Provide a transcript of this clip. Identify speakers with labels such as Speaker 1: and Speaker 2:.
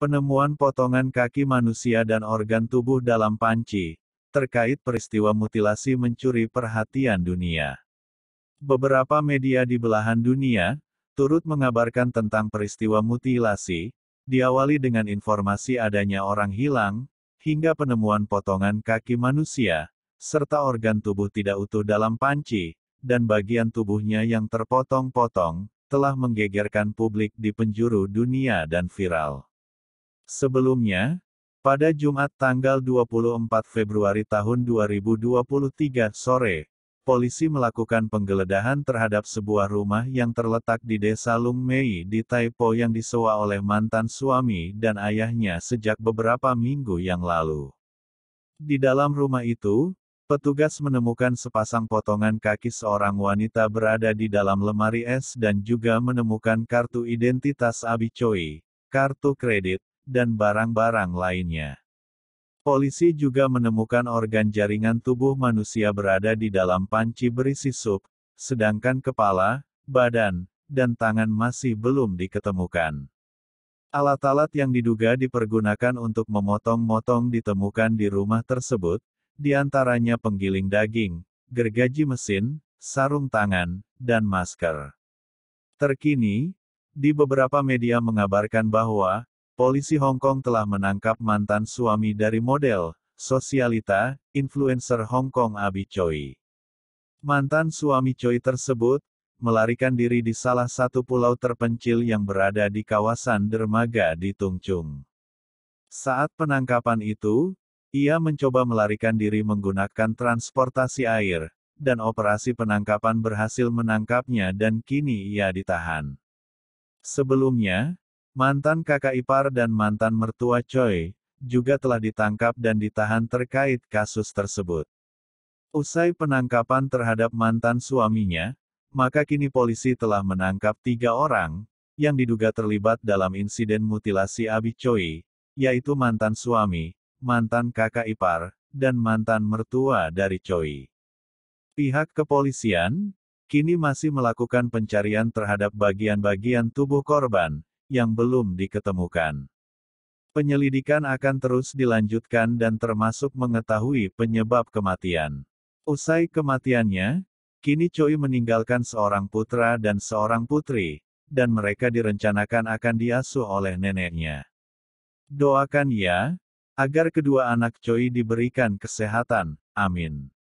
Speaker 1: Penemuan potongan kaki manusia dan organ tubuh dalam panci, terkait peristiwa mutilasi mencuri perhatian dunia. Beberapa media di belahan dunia, turut mengabarkan tentang peristiwa mutilasi, diawali dengan informasi adanya orang hilang, hingga penemuan potongan kaki manusia, serta organ tubuh tidak utuh dalam panci, dan bagian tubuhnya yang terpotong-potong, telah menggegerkan publik di penjuru dunia dan viral. Sebelumnya, pada Jumat tanggal 24 Februari tahun 2023 sore, polisi melakukan penggeledahan terhadap sebuah rumah yang terletak di Desa Lungmei di Taipo yang disewa oleh mantan suami dan ayahnya sejak beberapa minggu yang lalu. Di dalam rumah itu, petugas menemukan sepasang potongan kaki seorang wanita berada di dalam lemari es dan juga menemukan kartu identitas Abi Choi, kartu kredit, dan barang-barang lainnya. Polisi juga menemukan organ jaringan tubuh manusia berada di dalam panci berisi sup, sedangkan kepala, badan, dan tangan masih belum diketemukan. Alat-alat yang diduga dipergunakan untuk memotong-motong ditemukan di rumah tersebut, diantaranya penggiling daging, gergaji mesin, sarung tangan, dan masker. Terkini, di beberapa media mengabarkan bahwa polisi Hong Kong telah menangkap mantan suami dari model, sosialita, influencer Hong Kong Abi Choi. Mantan suami Choi tersebut, melarikan diri di salah satu pulau terpencil yang berada di kawasan dermaga di Tung Chung. Saat penangkapan itu, ia mencoba melarikan diri menggunakan transportasi air, dan operasi penangkapan berhasil menangkapnya dan kini ia ditahan. Sebelumnya, Mantan kakak ipar dan mantan mertua Choi juga telah ditangkap dan ditahan terkait kasus tersebut. Usai penangkapan terhadap mantan suaminya, maka kini polisi telah menangkap tiga orang yang diduga terlibat dalam insiden mutilasi Abi Choi, yaitu mantan suami, mantan kakak ipar, dan mantan mertua dari Choi. Pihak kepolisian kini masih melakukan pencarian terhadap bagian-bagian tubuh korban yang belum diketemukan. Penyelidikan akan terus dilanjutkan dan termasuk mengetahui penyebab kematian. Usai kematiannya, kini Choi meninggalkan seorang putra dan seorang putri, dan mereka direncanakan akan diasuh oleh neneknya. Doakan ya, agar kedua anak Choi diberikan kesehatan. Amin.